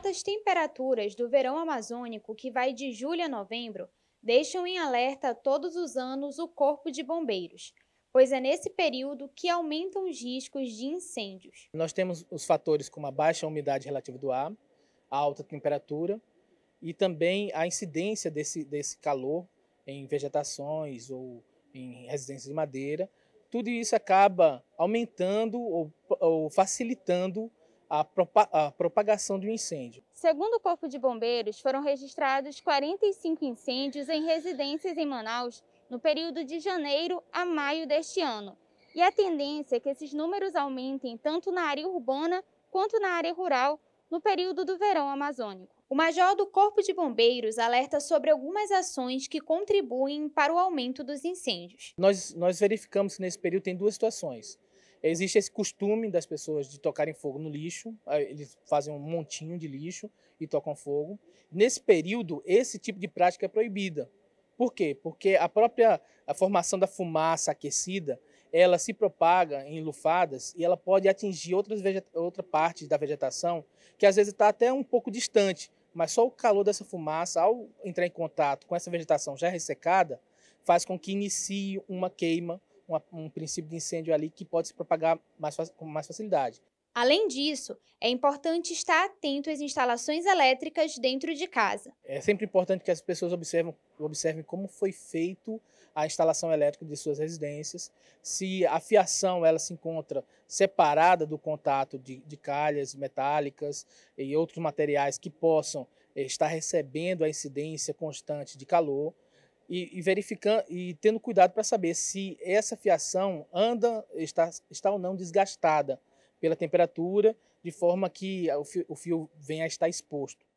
altas temperaturas do verão amazônico, que vai de julho a novembro, deixam em alerta todos os anos o Corpo de Bombeiros, pois é nesse período que aumentam os riscos de incêndios. Nós temos os fatores como a baixa umidade relativa do ar, a alta temperatura e também a incidência desse, desse calor em vegetações ou em residências de madeira. Tudo isso acaba aumentando ou, ou facilitando a, propa a propagação do incêndio. Segundo o Corpo de Bombeiros, foram registrados 45 incêndios em residências em Manaus no período de janeiro a maio deste ano. E a tendência é que esses números aumentem tanto na área urbana quanto na área rural no período do verão amazônico. O major do Corpo de Bombeiros alerta sobre algumas ações que contribuem para o aumento dos incêndios. Nós, nós verificamos que nesse período tem duas situações existe esse costume das pessoas de tocarem fogo no lixo, eles fazem um montinho de lixo e tocam fogo. Nesse período, esse tipo de prática é proibida. Por quê? Porque a própria a formação da fumaça aquecida, ela se propaga em lufadas e ela pode atingir outras outra parte da vegetação, que às vezes está até um pouco distante, mas só o calor dessa fumaça, ao entrar em contato com essa vegetação já ressecada, faz com que inicie uma queima uma, um princípio de incêndio ali que pode se propagar mais, com mais facilidade. Além disso, é importante estar atento às instalações elétricas dentro de casa. É sempre importante que as pessoas observem, observem como foi feito a instalação elétrica de suas residências, se a fiação ela se encontra separada do contato de, de calhas metálicas e outros materiais que possam eh, estar recebendo a incidência constante de calor e, e verificando e tendo cuidado para saber se essa fiação anda está, está ou não desgastada pela temperatura, de forma que o fio, o fio venha a estar exposto.